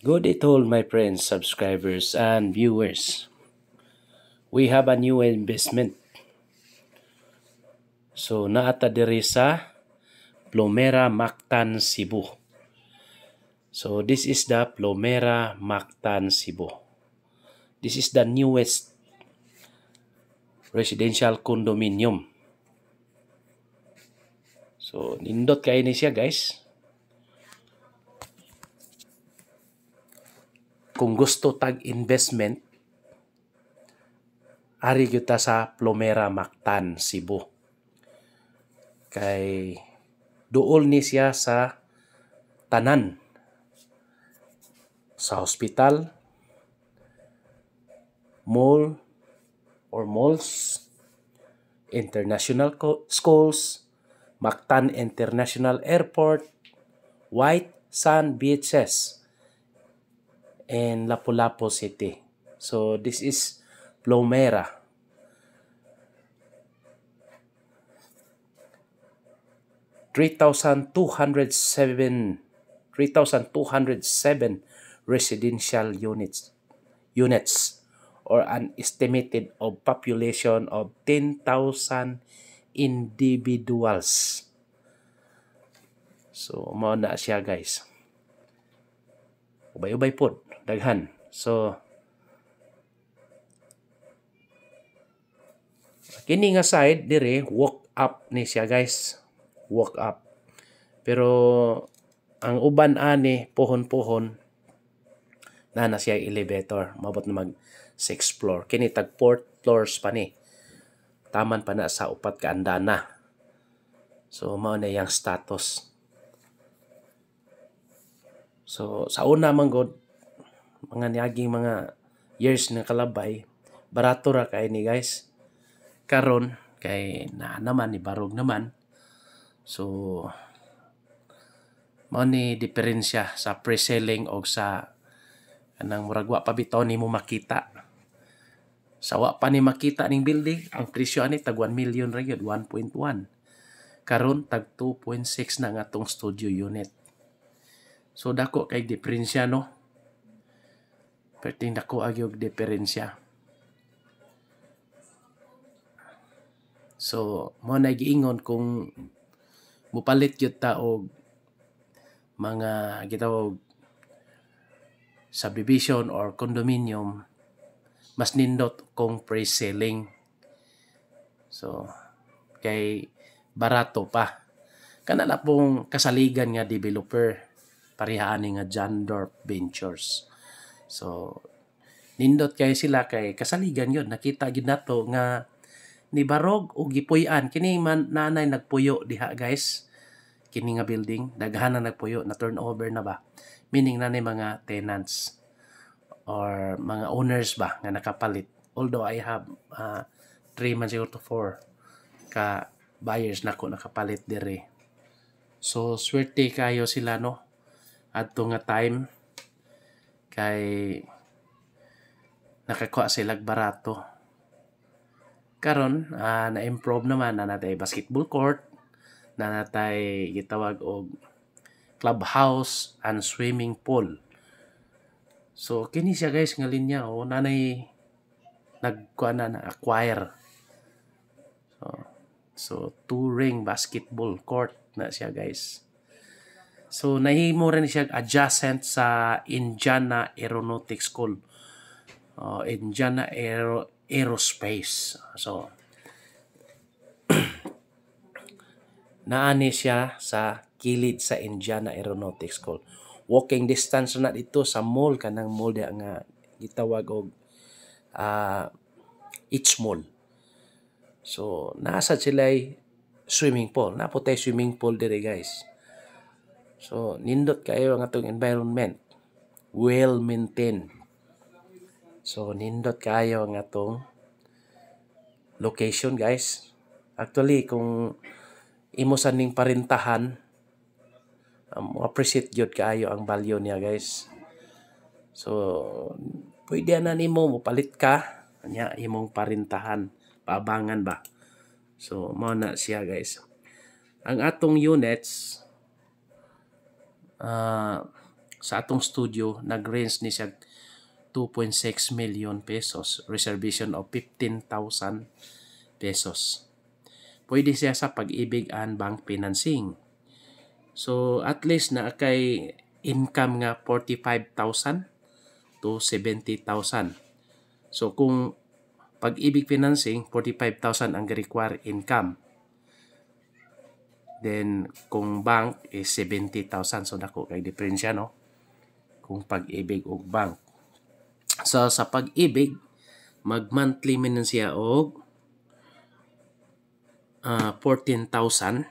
Good it all, my friends, subscribers, and viewers. We have a new investment. So, naata diri sa Plomera Mactan Cebu. So, this is the Plomera Mactan Cebu. This is the newest residential condominium. So, nindot kayo ni siya, guys. kung gusto tag investment ari gyud sa Plomera Mactan Cebu kay duol ni siya sa tanan sa hospital mall or malls international schools Mactan International Airport White Sand Beaches and Lapu-Lapu City. So this is Plomera. Three thousand two hundred seven, three thousand two hundred seven residential units, units, or an estimated of population of ten thousand individuals. So, mao na siya guys. Ubay-ubay po daghan so kini nga side dire walk up ni siya guys walk up pero ang uban ani pohon-pohon na na siya elevator mabot na mag 6 floor kini tag four floors pa ni taman pa na sa upat ka andana so mao na yang status so sa una man god mga niaging mga years na kalabay barato ra kay ni guys karon kay na naman ni barog naman so money ni diferensya sa pre-selling og sa kanang murag wa pa bitaw nimo makita sa wa pa ni makita ning building ang presyo ani tag 1 million ra 1.1 karon tag 2.6 na nga tong studio unit so dako kay diferensya no perting dako agyog ah, diferensya so mo nag giingon kung mupalit gyud ta og mga gitawag subdivision or condominium mas nindot kung pre-selling so kay barato pa kana na pong kasaligan nga developer parihaaning nga John Dorf Ventures So, nindot kay sila kay kasaligan yon Nakita gid nato nga ni Barog o gipuy-an. Kini man nanay nagpuyo diha guys. Kini nga building. Daghan na nagpuyo. Na turnover na ba? Meaning na ni mga tenants or mga owners ba nga nakapalit. Although I have uh, 3 man siguro to 4 ka buyers na ko nakapalit dire. So, swerte kayo sila no. At nga time, kay nakakuha sila barato karon uh, na-improve naman na natay basketball court na natay gitawag og clubhouse and swimming pool so kini siya guys nga linya o nanay nagkuha na na acquire so so two ring basketball court na siya guys So, nahimo rin siya adjacent sa Indiana Aeronautics School. Uh, Indiana Aero Aerospace. So, naani siya sa kilid sa Indiana Aeronautics School. Walking distance na dito sa mall kanang mall dia nga gitawag og uh, ah, each mall. So, nasa sila swimming pool. Napotay swimming pool dire guys. So, nindot kayo ang atong environment. Well maintained. So, nindot kayo ang atong location, guys. Actually, kung imo sa parintahan, um, appreciate gyud kayo ang value niya, guys. So, pwede na nimo mopalit ka nya imong parintahan, paabangan ba. So, mao na siya, guys. Ang atong units uh, sa atong studio nag-range ni siya 2.6 million pesos reservation of 15,000 pesos pwede siya sa pag-ibig and bank financing so at least na kay income nga 45,000 to 70,000 so kung pag-ibig financing 45,000 ang require income Then, kung bank is 70,000. So, dako kay diferensya, no? Kung pag-ibig o bank. So, sa pag-ibig, mag-monthly man siya og uh, ah, 14,000.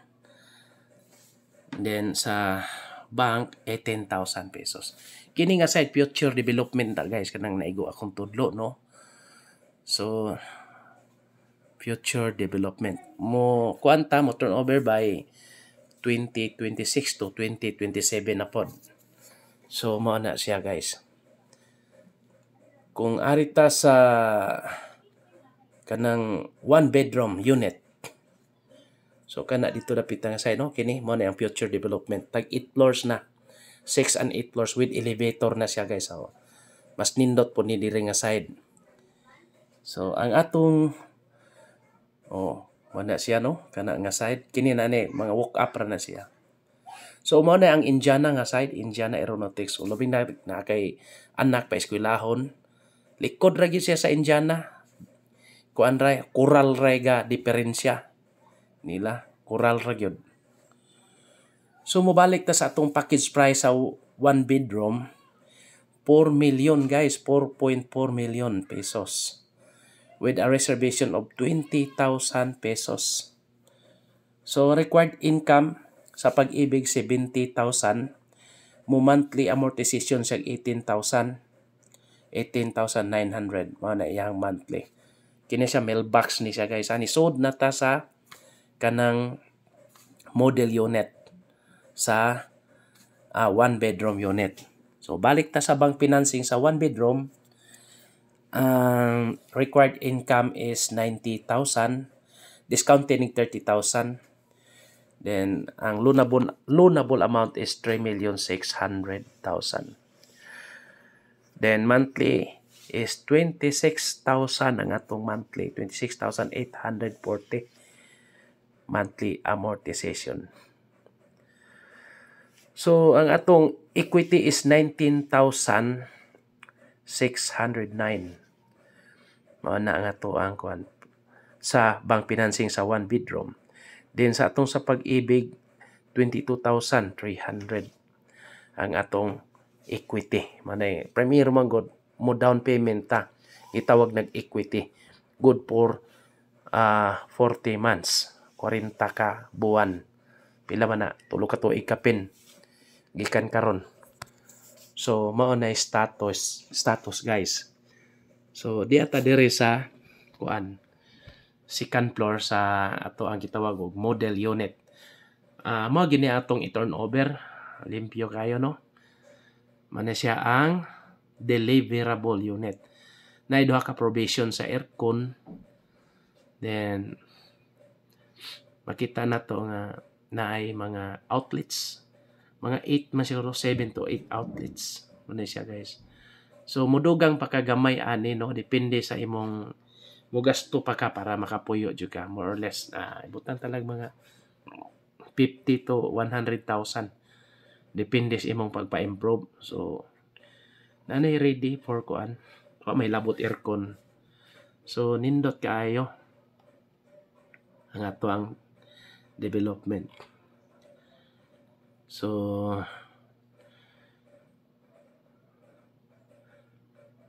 Then, sa bank, 18,000 eh, pesos. Kini nga sa future development da, guys. Kanang naigo akong tudlo, no? So, future development. Mo kuanta mo turnover by 2026 to 2027 na pod. So mo na siya guys. Kung arita sa kanang one bedroom unit. So kana dito dapit nga side no kini mo na ang future development tag 8 floors na. 6 and 8 floors with elevator na siya guys. Oh. Mas nindot po ni diri nga side. So ang atong Oh, wala siya no? Kana nga side. Kini na ni, mga walk up ra na siya. So, umao na ang Indiana nga side, Indiana Aeronautics. O labing na, na kay anak pa eskwilahon. Likod ra siya sa Indiana. Kuan ra, kural ra ga diferensya nila. Kural ra gyud. So, mabalik ta sa atong package price sa one bedroom. 4 million guys, 4.4 million pesos with a reservation of 20,000 pesos. So, required income sa pag-ibig 70,000. Mo monthly amortization siya 18,000. 18,900. Mao na iyang monthly. Kini siya mailbox ni siya guys. Ani sold na ta sa kanang model unit sa uh, one bedroom unit. So balik ta sa bank financing sa one bedroom um, required income is 90,000, discounted 30,000. Then, ang loanable, loanable amount is 3,600,000. Then, monthly is 26,000 ang atong monthly, 26,840 monthly amortization. So, ang atong equity is 19,000 609. Mao na nga to ang kuan sa bank financing sa one bedroom. Din sa atong sa pag-ibig 22,300 ang atong equity. Manay premier man god mo down payment ta itawag nag equity good for uh, ah, 40 months 40 ka buwan pila man na tulo ka tuig kapin gikan karon So, mao na status, status guys. So, di ata dire sa kuan second floor sa ato ang gitawag og model unit. Uh, mao gini atong i-turn over. Limpyo kayo no. Mane siya ang deliverable unit. Na duha ka probation sa aircon. Then makita na to nga naay mga outlets mga 8 man siguro 7 to 8 outlets muna siya guys so mudugang pagkagamay ani no depende sa imong mo gasto pa ka para makapuyo jud ka more or less na uh, ibutan talag mga 50 to 100,000 depende sa imong pagpa-improve so nanay ready for kuan pa may labot aircon so nindot kaayo ang ato ang development So,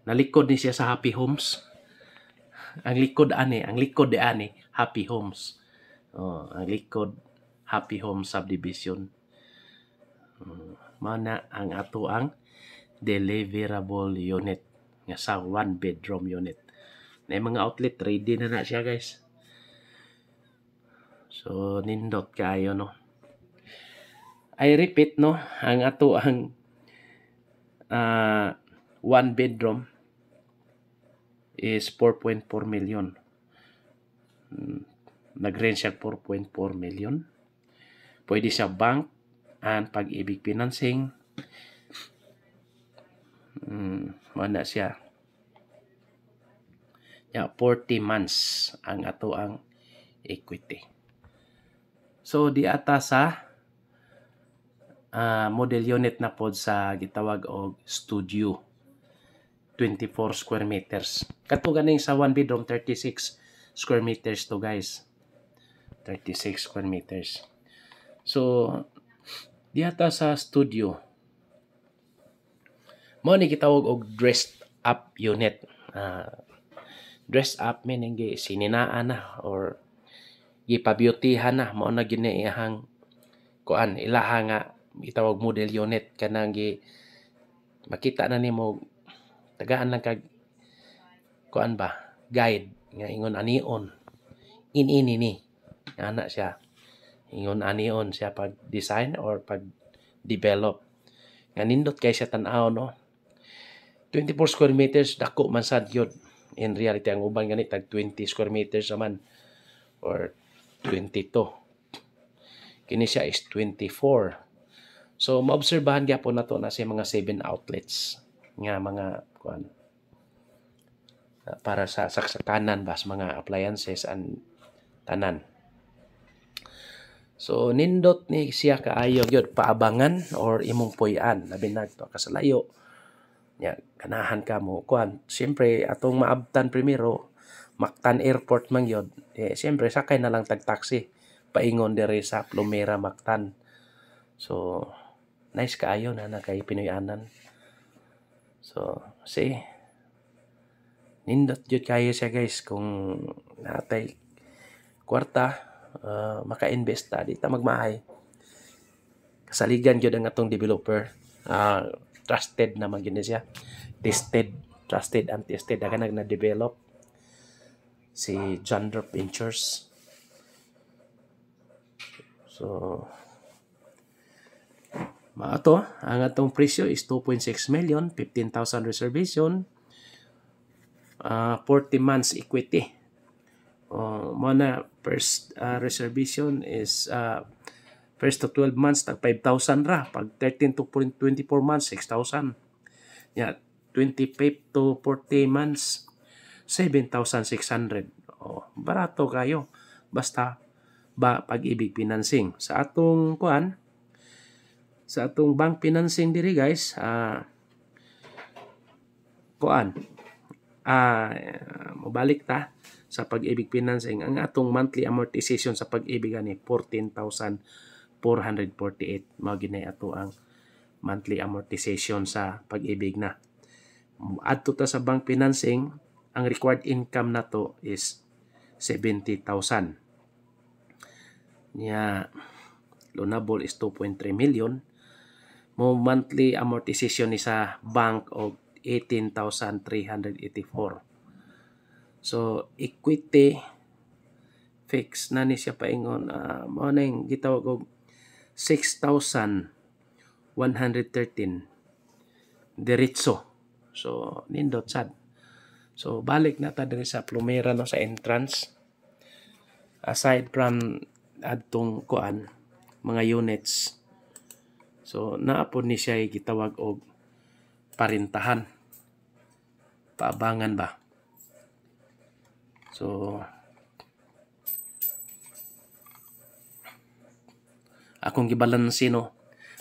nalikod ni siya sa Happy Homes. Ang likod ani, ang likod de ani, Happy Homes. Oh, ang likod Happy Home Subdivision. mana ang ato ang deliverable unit nga sa one bedroom unit. Na mga outlet ready na na siya guys. So nindot kayo no. I repeat no ang ato ang uh, one bedroom is 4.4 million. Hmm, Nag-range siya 4.4 million. Pwede siya bank and pag-ibig financing. mm, wala siya. Yeah, 40 months ang ato ang equity. So, di ata sa uh, model unit na pod sa gitawag og studio 24 square meters kadto ganing sa 1 bedroom 36 square meters to guys 36 square meters so diata sa studio mo ni gitawag og dressed up unit uh, ah, dress up meaning gi sininaan na or gipabeautyhan na mao na gini ihang kuan ilaha nga gitawag model unit kanang gi makita na nimo tagaan lang kag kuan ba guide nga ingon anion in ini ni anak siya ingon anion siya pag design or pag develop nga nindot kay siya tan-aw no 24 square meters dako man sad yod in reality ang uban gani tag 20 square meters man or 22 kini siya is 24 So, maobserbahan gyapon na to na sa mga 7 outlets nga mga kuan ah, para sa saksakanan ba mga appliances and tanan. So nindot ni siya kaayo gyud paabangan or imong puy-an labi na to kasalayo. Ya kanahan ka mo kuan. Syempre atong maabtan primero Mactan Airport man gyud. Eh syempre sakay na lang tag taxi paingon diri sa Plumera Mactan. So nice kaayo na na kay Anan. So, see, nindot jud kayo siya guys kung natay kwarta uh, ah, maka-invest ta magmahay kasaligan jud ang atong developer uh, trusted na man siya tested trusted and tested aga nag na-develop si John Drop Ventures so Maato, ang atong presyo is 2.6 million, 15,000 reservation, uh, ah, 40 months equity. Uh, oh, muna, first uh, reservation is uh, first to 12 months, tag 5,000 ra. Pag 13 to 24 months, 6,000. Yeah, 25 to 40 months, 7,600. Oh, barato kayo. Basta ba pag-ibig financing. Sa atong kuan, sa atong bank financing diri guys ah uh, ah uh, mabalik ta sa pag-ibig financing ang atong monthly amortization sa pag-ibig ani 14,448 mao ginay ato ang monthly amortization sa pag-ibig na adto ta sa bank financing ang required income nato is 70,000 nya yeah, loanable is 2.3 million mo monthly amortization ni sa bank of 18,384. So equity fix na ni siya paingon uh, mao na yung gitawag og 6,113 diretso. So nindot sad. So balik na ta sa plumera no sa entrance. Aside from adtong kuan mga units So naapod ni siya gitawag og parintahan. Paabangan ba? So akong gibalansin no.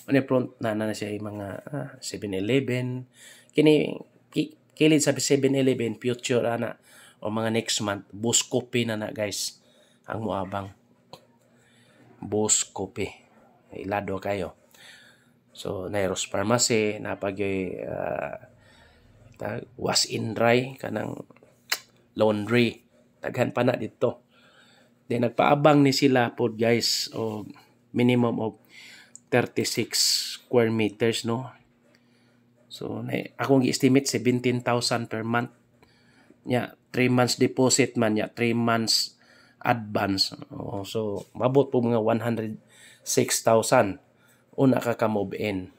Ano front na na siya mga ah, 7-Eleven. Kini kilid sa 7-Eleven future ana ah, o mga next month boss coffee na na guys ang muabang boss coffee ilado kayo So, Nairos Pharmacy, napagyoy uh, was in dry, kanang laundry. Daghan pa na dito. Then, nagpaabang ni sila po guys, o minimum of 36 square meters, no? So, na, akong gi-estimate 17,000 per month. Nya, 3 months deposit man, nya, 3 months advance. O, so, mabot po mga 106,000 una ka ka move in.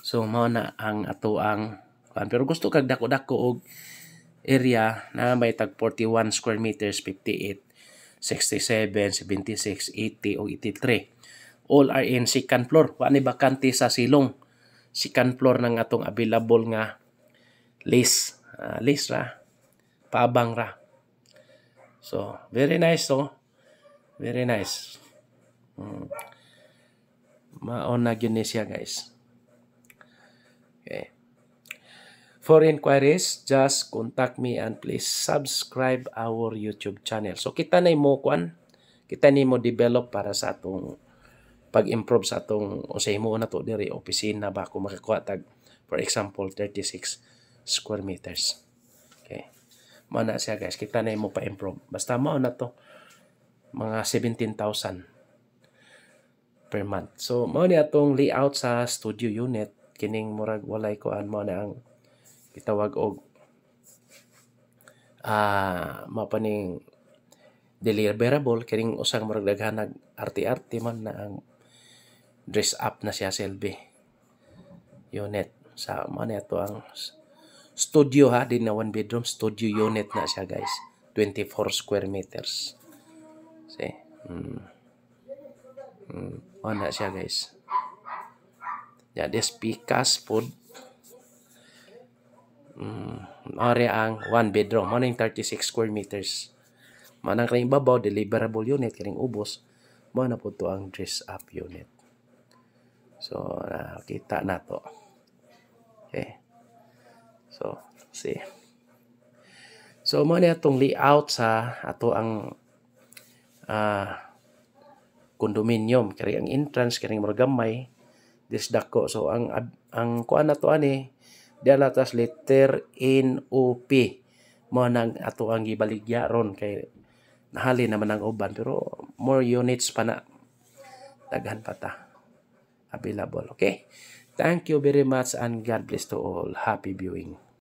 So mao na ang ato ang pero gusto kag dako-dako og area na may tag 41 square meters, 58, 67, 76, 80 o 83. All are in second floor. Wa ni bakante sa silong. Second floor nang atong available nga list. Uh, ah, list ra. Paabang ra. So, very nice to. Oh. Very nice. Mm. Maon na yun guys. Okay. For inquiries, just contact me and please subscribe our YouTube channel. So kita na mo kuan, kita ni mo develop para sa atong pag-improve sa atong usay mo na to diri opisina ba ko makakuha tag for example 36 square meters. Okay. Mao na siya guys, kita na mo pa-improve. Basta mo na to mga 17,000 per month. So mao ni atong layout sa studio unit kining murag walay kuan mo na ang gitawag og ah uh, mapaning deliverable kining usang murag daghan nag arti-arti man na ang dress up na siya selbi unit sa man ato ang studio ha din na one bedroom studio unit na siya guys 24 square meters see mm. Hmm, oh, wala siya guys. Ya, this pikas food. Hmm, area ang one bedroom, maning 36 square meters. Manang kaning babaw deliverable unit kaning ubos, mo po to ang dress up unit. So, uh, kita na to. Okay. So, see. So, mo na itong layout sa ato ang uh, condominium kari ang entrance kani murag gamay this dako so ang ang kuan ato ani diala tas letter in op mo nang ato ang gibaligya ron kay nahali naman ang uban pero more units pa na daghan pa ta available okay thank you very much and god bless to all happy viewing